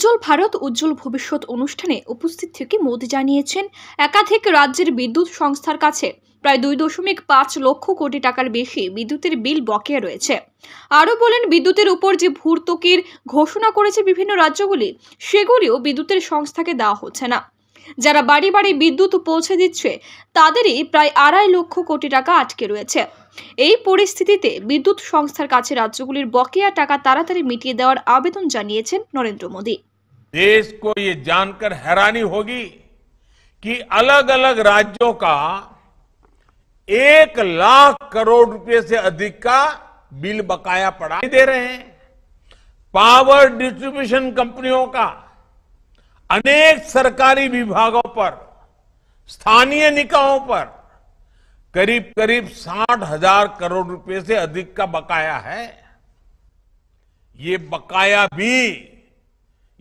উজ্জ্বল ভারত উজ্জ্বল ভবিষ্যৎ অনুষ্ঠানে উপস্থিত থেকে মোদি জানিয়েছেন একাধিক রাজ্যের বিদ্যুৎ সংস্থার কাছে প্রায় দুই দশমিক পাঁচ লক্ষ কোটি টাকার বেশি বিদ্যুতের বিল বকেয়া রয়েছে আরও বলেন বিদ্যুতের উপর যে ভর্তুকির ঘোষণা করেছে বিভিন্ন রাজ্যগুলি সেগুলিও বিদ্যুতের সংস্থাকে দেওয়া হচ্ছে না যারা বাড়ি বাড়ি বিদ্যুৎ পৌঁছে দিচ্ছে তাদেরই প্রায় আড়াই লক্ষ কোটি টাকা আটকে রয়েছে এই পরিস্থিতিতে বিদ্যুৎ সংস্থার কাছে রাজ্যগুলির বকেয়া টাকা তাড়াতাড়ি মিটিয়ে দেওয়ার আবেদন জানিয়েছেন নরেন্দ্র মোদী देश को ये जानकर हैरानी होगी कि अलग अलग राज्यों का एक लाख करोड़ रुपए से अधिक का बिल बकाया पड़ा दे रहे हैं पावर डिस्ट्रीब्यूशन कंपनियों का अनेक सरकारी विभागों पर स्थानीय निकायों पर करीब करीब साठ हजार करोड़ रुपए से अधिक का बकाया है ये बकाया भी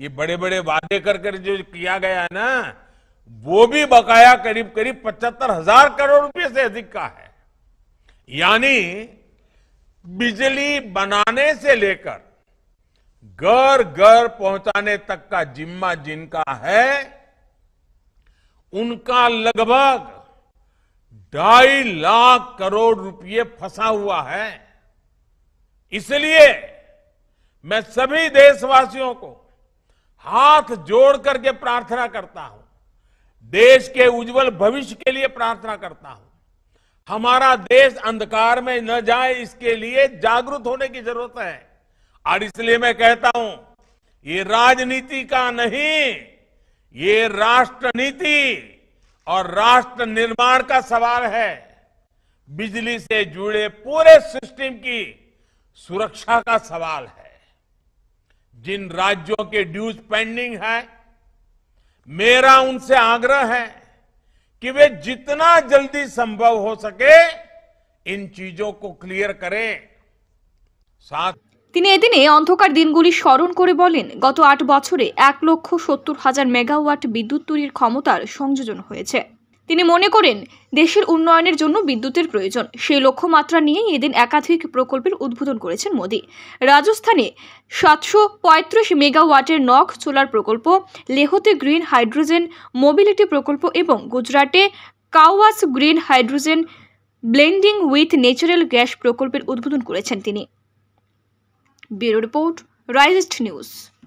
ये बड़े बड़े वादे कर कर जो किया गया है ना वो भी बकाया करीब करीब पचहत्तर हजार करोड़ रुपए से अधिक का है यानी बिजली बनाने से लेकर घर घर पहुंचाने तक का जिम्मा जिनका है उनका लगभग ढाई लाख करोड़ रुपए फंसा हुआ है इसलिए मैं सभी देशवासियों को हाथ जोड़ करके प्रार्थना करता हूं देश के उज्जवल भविष्य के लिए प्रार्थना करता हूं हमारा देश अंधकार में न जाए इसके लिए जागरूक होने की जरूरत है और इसलिए मैं कहता हूं ये राजनीति का नहीं ये राष्ट्र नीति और राष्ट्र निर्माण का सवाल है बिजली से जुड़े पूरे सिस्टम की सुरक्षा का सवाल है जिन राज्यों के ड्यूज पेंडिंग है मेरा उनसे आग्रह है कि वे जितना जल्दी संभव हो सके इन चीजों को क्लियर करें साथ তিনি এদিনে অন্ধকার দিনগুলি স্মরণ করে বলেন গত আট বছরে এক লক্ষ সত্তর হাজার মেগাওয়াট বিদ্যুৎ তৈরির ক্ষমতার সংযোজন হয়েছে তিনি মনে করেন দেশের উন্নয়নের জন্য বিদ্যুতের প্রয়োজন সেই লক্ষ্যমাত্রা নিয়ে এদিন একাধিক প্রকল্পের উদ্বোধন করেছেন মোদি রাজস্থানে সাতশো পঁয়ত্রিশ মেগাওয়াটের নখ চোলার প্রকল্প লেহতে গ্রিন হাইড্রোজেন মোবিলিটি প্রকল্প এবং গুজরাটে Kawas green hydrogen blending with natural gas প্রকল্পের উদ্বোধন করেছেন তিনি ব্যুরো রিপোর্ট রাইজেস্ট নিউজ